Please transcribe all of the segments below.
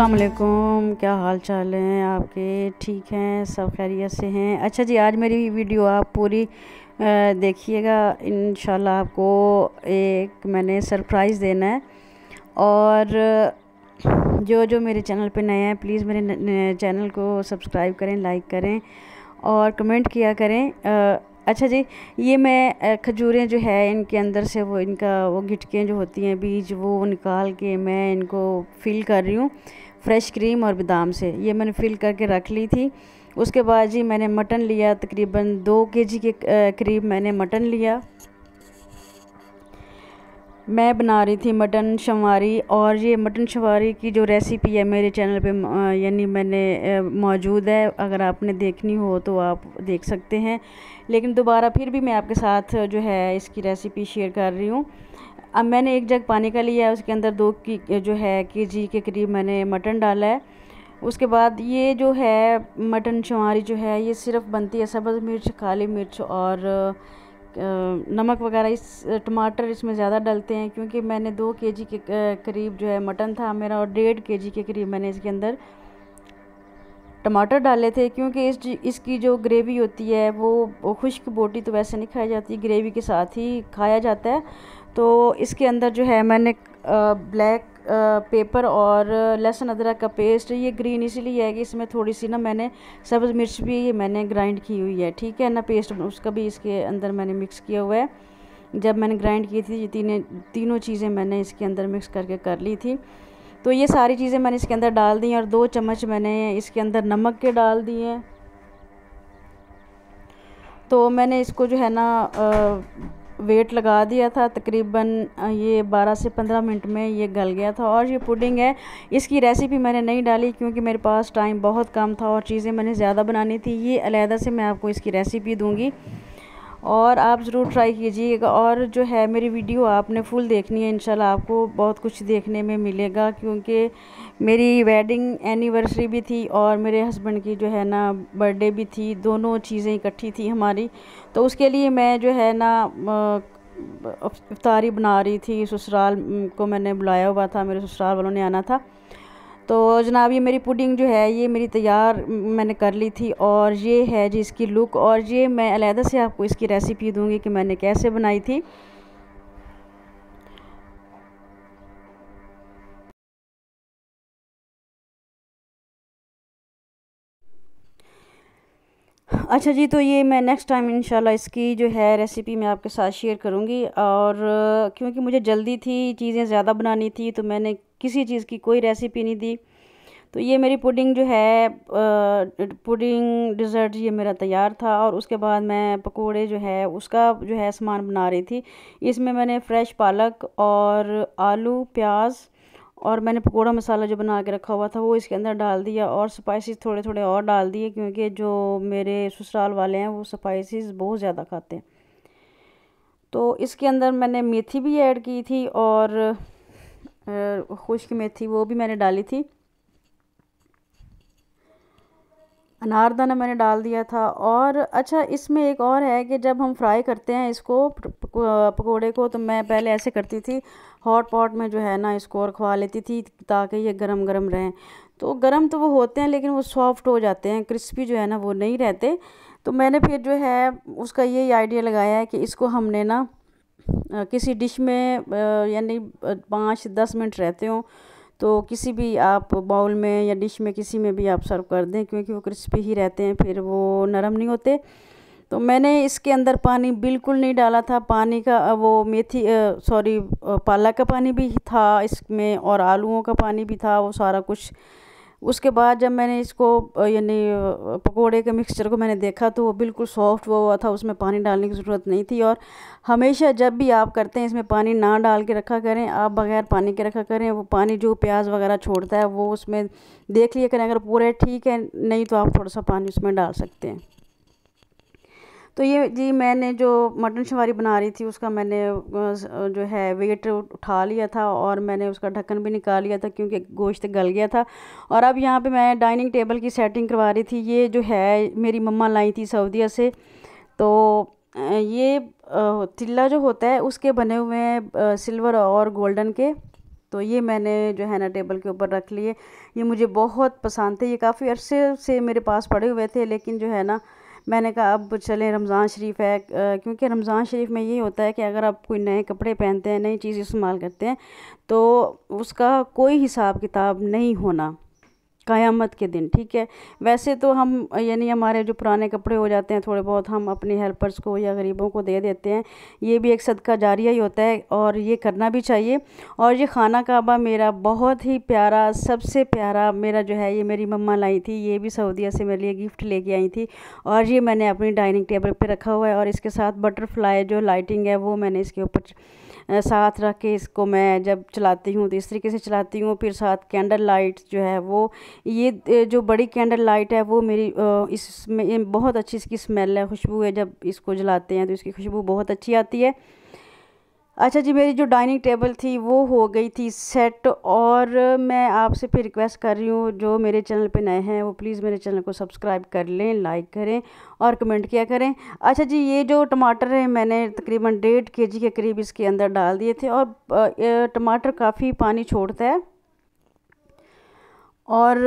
असलकुम क्या हाल चाल हैं आपके ठीक हैं सब खैरियत से हैं अच्छा जी आज मेरी वीडियो आप पूरी देखिएगा इन आपको एक मैंने सरप्राइज़ देना है और जो जो मेरे चैनल पे नए हैं प्लीज़ मेरे चैनल को सब्सक्राइब करें लाइक करें और कमेंट किया करें आ, अच्छा जी ये मैं खजूरें जो है इनके अंदर से वो इनका वो गिटकें जो होती हैं बीज वो निकाल के मैं इनको फिल कर रही हूँ फ्रेश क्रीम और बादाम से ये मैंने फिल करके रख ली थी उसके बाद जी मैंने मटन लिया तकरीबन दो के जी के करीब मैंने मटन लिया मैं बना रही थी मटन शवारी और ये मटन शवारी की जो रेसिपी है मेरे चैनल पे यानी मैंने मौजूद है अगर आपने देखनी हो तो आप देख सकते हैं लेकिन दोबारा फिर भी मैं आपके साथ जो है इसकी रेसिपी शेयर कर रही हूँ अब मैंने एक जग पानी का लिया है उसके अंदर दो की जो है के जी के करीब मैंने मटन डाला है उसके बाद ये जो है मटन शुमारी जो है ये सिर्फ बनती है सब्ज़ मिर्च काली मिर्च और नमक वगैरह इस टमाटर इसमें ज़्यादा डलते हैं क्योंकि मैंने दो के जी के करीब जो है मटन था मेरा और डेढ़ के जी के करीब मैंने इसके अंदर टमाटर डाले थे क्योंकि इस इसकी जो ग्रेवी होती है वो खुश्क बोटी तो वैसे नहीं खाई जाती ग्रेवी के साथ ही खाया जाता है तो इसके अंदर जो है मैंने ब्लैक पेपर और लहसुन अदरक का पेस्ट ये ग्रीन इसीलिए है कि इसमें थोड़ी सी ना मैंने सब्ज़ मिर्च भी ये मैंने ग्राइंड की हुई है ठीक है ना पेस्ट उसका भी इसके अंदर मैंने मिक्स किया हुआ है जब मैंने ग्राइंड की थी ये तीन तीनों चीज़ें मैंने इसके अंदर मिक्स करके कर ली थी तो ये सारी चीज़ें मैंने इसके अंदर डाल दी और दो चम्मच मैंने इसके अंदर नमक के डाल दिए तो मैंने इसको जो है ना वेट लगा दिया था तकरीबन ये 12 से 15 मिनट में ये गल गया था और ये पुडिंग है इसकी रेसिपी मैंने नहीं डाली क्योंकि मेरे पास टाइम बहुत कम था और चीज़ें मैंने ज़्यादा बनानी थी ये अलहदा से मैं आपको इसकी रेसिपी दूँगी और आप ज़रूर ट्राई कीजिएगा और जो है मेरी वीडियो आपने फुल देखनी है इंशाल्लाह आपको बहुत कुछ देखने में मिलेगा क्योंकि मेरी वेडिंग एनिवर्सरी भी थी और मेरे हस्बैंड की जो है ना बर्थडे भी थी दोनों चीज़ें इकट्ठी थी हमारी तो उसके लिए मैं जो है ना अफ्तारी बना रही थी ससुराल को मैंने बुलाया हुआ था मेरे ससुराल वालों ने आना था तो जनाब ये मेरी पुडिंग जो है ये मेरी तैयार मैंने कर ली थी और ये है जी इसकी लुक और ये मैं अलहदा से आपको इसकी रेसिपी दूँगी कि मैंने कैसे बनाई थी अच्छा जी तो ये मैं नेक्स्ट टाइम इंशाल्लाह इसकी जो है रेसिपी मैं आपके साथ शेयर करूँगी और क्योंकि मुझे जल्दी थी चीज़ें ज़्यादा बनानी थी तो मैंने किसी चीज़ की कोई रेसिपी नहीं दी तो ये मेरी पुडिंग जो है पुडिंग डिज़र्ट ये मेरा तैयार था और उसके बाद मैं पकोड़े जो है उसका जो है सामान बना रही थी इसमें मैंने फ्रेश पालक और आलू प्याज़ और मैंने पकोड़ा मसाला जो बना के रखा हुआ था वो इसके अंदर डाल दिया और स्पाइसेस थोड़े थोड़े और डाल दिए क्योंकि जो मेरे ससुराल वाले हैं वो स्पाइसेस बहुत ज़्यादा खाते हैं तो इसके अंदर मैंने मेथी भी ऐड की थी और खुश्क मेथी वो भी मैंने डाली थी अनारदाना मैंने डाल दिया था और अच्छा इसमें एक और है कि जब हम फ्राई करते हैं इसको पकोड़े को तो मैं पहले ऐसे करती थी हॉट पॉट में जो है ना इसको और खवा लेती थी ताकि ये गरम गरम रहें तो गरम तो वो होते हैं लेकिन वो सॉफ्ट हो जाते हैं क्रिस्पी जो है ना वो नहीं रहते तो मैंने फिर जो है उसका ये आइडिया लगाया है कि इसको हमने ना किसी डिश में यानी पाँच दस मिनट रहते हों तो किसी भी आप बाउल में या डिश में किसी में भी आप सर्व कर दें क्योंकि वो क्रिस्पी ही रहते हैं फिर वो नरम नहीं होते तो मैंने इसके अंदर पानी बिल्कुल नहीं डाला था पानी का वो मेथी सॉरी पालक का पानी भी था इसमें और आलूओं का पानी भी था वो सारा कुछ उसके बाद जब मैंने इसको यानी पकोड़े के मिक्सचर को मैंने देखा तो वो बिल्कुल सॉफ्ट वो हुआ था उसमें पानी डालने की ज़रूरत नहीं थी और हमेशा जब भी आप करते हैं इसमें पानी ना डाल के रखा करें आप बगैर पानी के रखा करें वो पानी जो प्याज वगैरह छोड़ता है वो उसमें देख लिया करें अगर पूरा ठीक है नहीं तो आप थोड़ा सा पानी उसमें डाल सकते हैं तो ये जी मैंने जो मटन शवारी बना रही थी उसका मैंने जो है वेट उठा लिया था और मैंने उसका ढक्कन भी निकाल लिया था क्योंकि गोश्त गल गया था और अब यहाँ पे मैं डाइनिंग टेबल की सेटिंग करवा रही थी ये जो है मेरी मम्मा लाई थी सऊदीया से तो ये तिल्ला जो होता है उसके बने हुए हैं सिल्वर और गोल्डन के तो ये मैंने जो है ना टेबल के ऊपर रख लिए ये मुझे बहुत पसंद थे ये काफ़ी अरसे से मेरे पास पड़े हुए थे लेकिन जो है ना मैंने कहा अब चले रमज़ान शरीफ है क्योंकि रमज़ान शरीफ में ये होता है कि अगर आप कोई नए कपड़े पहनते हैं नई चीज़ इस्तेमाल करते हैं तो उसका कोई हिसाब किताब नहीं होना क़यामत के दिन ठीक है वैसे तो हम यानी हमारे जो पुराने कपड़े हो जाते हैं थोड़े बहुत हम अपने हेल्पर्स को या गरीबों को दे देते हैं ये भी एक सदका जारिया ही होता है और ये करना भी चाहिए और ये खाना काबा मेरा बहुत ही प्यारा सबसे प्यारा मेरा जो है ये मेरी मम्मा लाई थी ये भी सऊदीया से मेरे लिए गिफ्ट लेके आई थी और ये मैंने अपनी डाइनिंग टेबल पर रखा हुआ है और इसके साथ बटरफ्लाई जो लाइटिंग है वो मैंने इसके ऊपर साथ रख के इसको मैं जब चलाती हूँ तो इस तरीके से चलाती हूँ फिर साथ कैंडल लाइट जो है वो ये जो बड़ी कैंडल लाइट है वो मेरी इसमें बहुत अच्छी इसकी स्मेल है खुशबू है जब इसको जलाते हैं तो इसकी खुशबू बहुत अच्छी आती है अच्छा जी मेरी जो डाइनिंग टेबल थी वो हो गई थी सेट और मैं आपसे फिर रिक्वेस्ट कर रही हूँ जो मेरे चैनल पे नए हैं वो प्लीज़ मेरे चैनल को सब्सक्राइब कर लें लाइक करें और कमेंट किया करें अच्छा जी ये जो टमाटर है मैंने तकरीबन डेढ़ के जी के करीब इसके अंदर डाल दिए थे और टमाटर काफ़ी पानी छोड़ता है और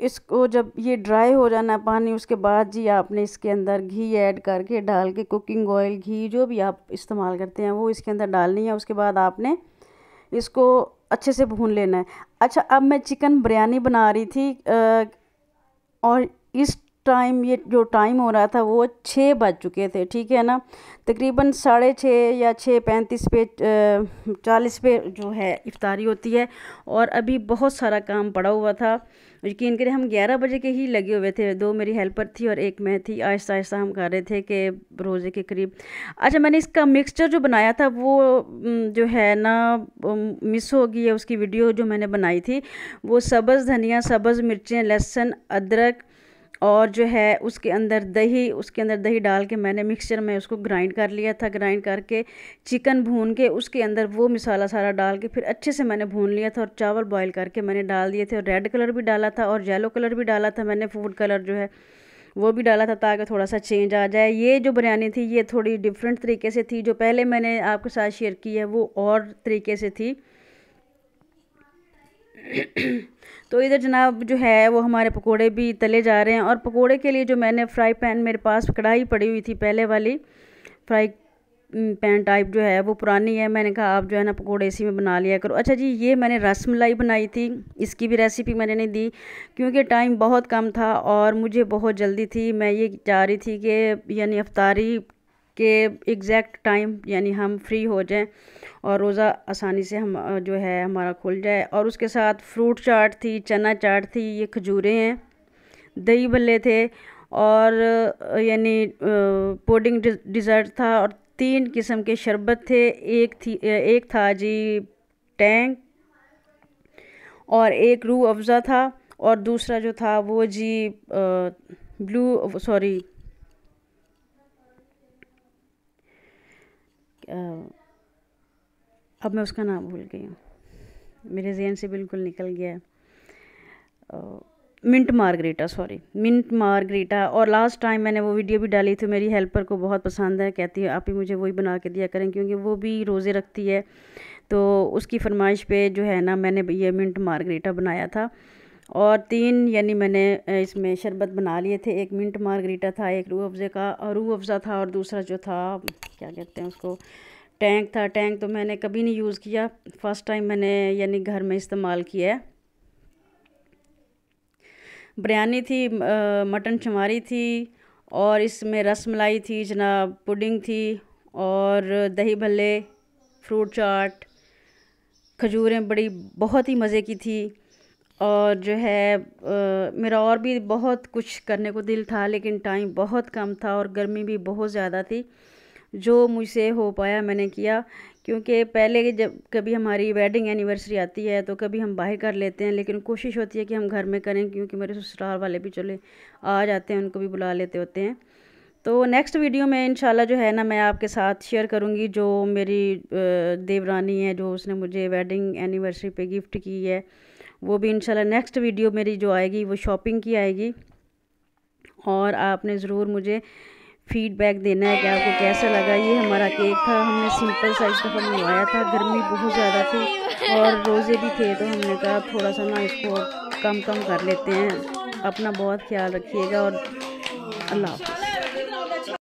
इसको जब ये ड्राई हो जाना पानी उसके बाद जी आपने इसके अंदर घी ऐड करके डाल के कुकिंग ऑयल घी जो भी आप इस्तेमाल करते हैं वो इसके अंदर डालनी है उसके बाद आपने इसको अच्छे से भून लेना है अच्छा अब मैं चिकन बिरयानी बना रही थी और इस टाइम ये जो टाइम हो रहा था वो छः बज चुके थे ठीक है ना तकरीबन साढ़े छः या छः पैंतीस पे चालीस पे जो है इफ्तारी होती है और अभी बहुत सारा काम पड़ा हुआ था यकीन करें हम ग्यारह बजे के ही लगे हुए थे दो मेरी हेल्पर थी और एक मैं थी आहिस्ता आहिस्ता हम कर रहे थे कि रोज़े के करीब अच्छा मैंने इसका मिक्सचर जो बनाया था वो जो है ना मिस हो गई है उसकी वीडियो जो मैंने बनाई थी वो सब्ज़ धनिया सब्ज़ मिर्चें लहसुन अदरक और जो है उसके अंदर दही उसके अंदर दही डाल के मैंने मिक्सचर में उसको ग्राइंड कर लिया था ग्राइंड करके चिकन भून के उसके अंदर वो मसाला सारा डाल के फिर अच्छे से मैंने भून लिया था और चावल बॉईल करके मैंने डाल दिए थे और रेड कलर भी डाला था और येलो कलर भी डाला था मैंने फूड कलर जो है वो भी डाला था ताकि थोड़ा सा चेंज आ जाए ये जो बिरयानी थी ये थोड़ी डिफरेंट तरीके से थी जो पहले मैंने आपके साथ शेयर की है वो और तरीके से थी तो इधर जनाब जो है वो हमारे पकोड़े भी तले जा रहे हैं और पकोड़े के लिए जो मैंने फ्राई पैन मेरे पास कढ़ाई पड़ी हुई थी पहले वाली फ्राई पैन टाइप जो है वो पुरानी है मैंने कहा आप जो है ना पकोड़े इसी में बना लिया करो अच्छा जी ये मैंने रस मलाई बनाई थी इसकी भी रेसिपी मैंने नहीं दी क्योंकि टाइम बहुत कम था और मुझे बहुत जल्दी थी मैं ये चाह रही थी कि यानी अफ्तारी के एग्ज़ैक्ट टाइम यानी हम फ्री हो जाएं और रोज़ा आसानी से हम जो है हमारा खुल जाए और उसके साथ फ्रूट चाट थी चना चाट थी ये खजूरें हैं दही भल्ले थे और यानी पोडिंग डिज़र्ट था और तीन किस्म के शरबत थे एक थी एक था जी टैंक और एक रू अफज़ा था और दूसरा जो था वो जी ब्लू सॉरी अब मैं उसका नाम भूल गई हूँ मेरे जहन से बिल्कुल निकल गया है mint margarita sorry mint margarita और लास्ट टाइम मैंने वो वीडियो भी डाली थी मेरी हेल्पर को बहुत पसंद है कहती है आप ही मुझे वही बना के दिया करें क्योंकि वो भी रोज़े रखती है तो उसकी फरमाइश पे जो है ना मैंने ये मिंट मारग्रेटा बनाया था और तीन यानी मैंने इसमें शरबत बना लिए थे एक मिंट मार्गरीटा था एक रूह अफ़ज़े का और रूह अफ़ज़ा था और दूसरा जो था क्या कहते हैं उसको टैंक था टैंक तो मैंने कभी नहीं यूज़ किया फ़र्स्ट टाइम मैंने यानी घर में इस्तेमाल किया है बिरयानी थी मटन चमारी थी और इसमें रस मलाई थी जनाब पुडिंग थी और दही भल्ले फ्रूट चाट खजूरें बड़ी बहुत ही मज़े की थी और जो है आ, मेरा और भी बहुत कुछ करने को दिल था लेकिन टाइम बहुत कम था और गर्मी भी बहुत ज़्यादा थी जो मुझसे हो पाया मैंने किया क्योंकि पहले जब कभी हमारी वेडिंग एनिवर्सरी आती है तो कभी हम बाहर कर लेते हैं लेकिन कोशिश होती है कि हम घर में करें क्योंकि मेरे ससुराल वाले भी चले आ जाते हैं उनको भी बुला लेते होते हैं तो नेक्स्ट वीडियो में इन जो है ना मैं आपके साथ शेयर करूँगी जो मेरी देवरानी है जो उसने मुझे वेडिंग एनिवर्सरी पर गिफ्ट की है वो भी इंशाल्लाह नेक्स्ट वीडियो मेरी जो आएगी वो शॉपिंग की आएगी और आपने ज़रूर मुझे फीडबैक देना है कि आपको कैसा लगा ये हमारा केक था हमने सिंपल सा इस दफ़ा मंगवाया था गर्मी बहुत ज़्यादा थी और रोज़े भी थे तो हमने कहा थोड़ा सा ना इसको कम कम कर लेते हैं अपना बहुत ख्याल रखिएगा और अल्लाह हाफ